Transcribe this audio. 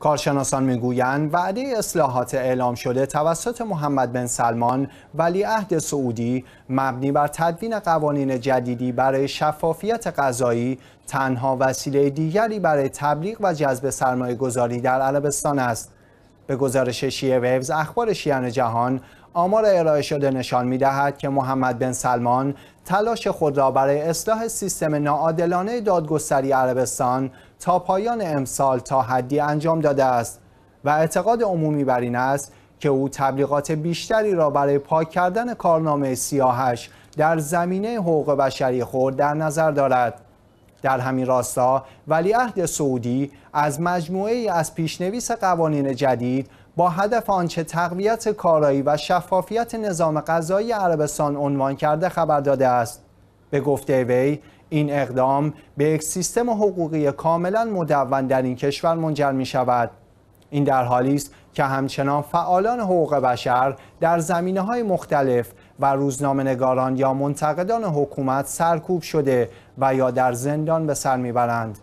کارشناسان میگویند وعده اصلاحات اعلام شده توسط محمد بن سلمان ولیعهد سعودی مبنی بر تدوین قوانین جدیدی برای شفافیت قضایی تنها وسیله دیگری برای تبلیغ و جذب سرمایه گذاری در عربستان است به گزارش شیعه ویوز اخبار شیعن جهان آمار ارائه شده نشان می دهد که محمد بن سلمان تلاش خود را برای اصلاح سیستم ناعادلانه دادگستری عربستان تا پایان امسال تا حدی انجام داده است و اعتقاد عمومی بر این است که او تبلیغات بیشتری را برای پاک کردن کارنامه سیاهش در زمینه حقوق بشری خود در نظر دارد در همین راستا ولیعهد سعودی از مجموعه از پیشنویس قوانین جدید با هدف آنچه تقویت کارایی و شفافیت نظام قضایی عربستان عنوان کرده خبر داده است به گفته وی این اقدام به یک سیستم حقوقی کاملا مدون در این کشور منجر می شود این در حالی است که همچنان فعالان حقوق بشر در زمینه های مختلف و روزنامه نگاران یا منتقدان حکومت سرکوب شده و یا در زندان به سر میبرند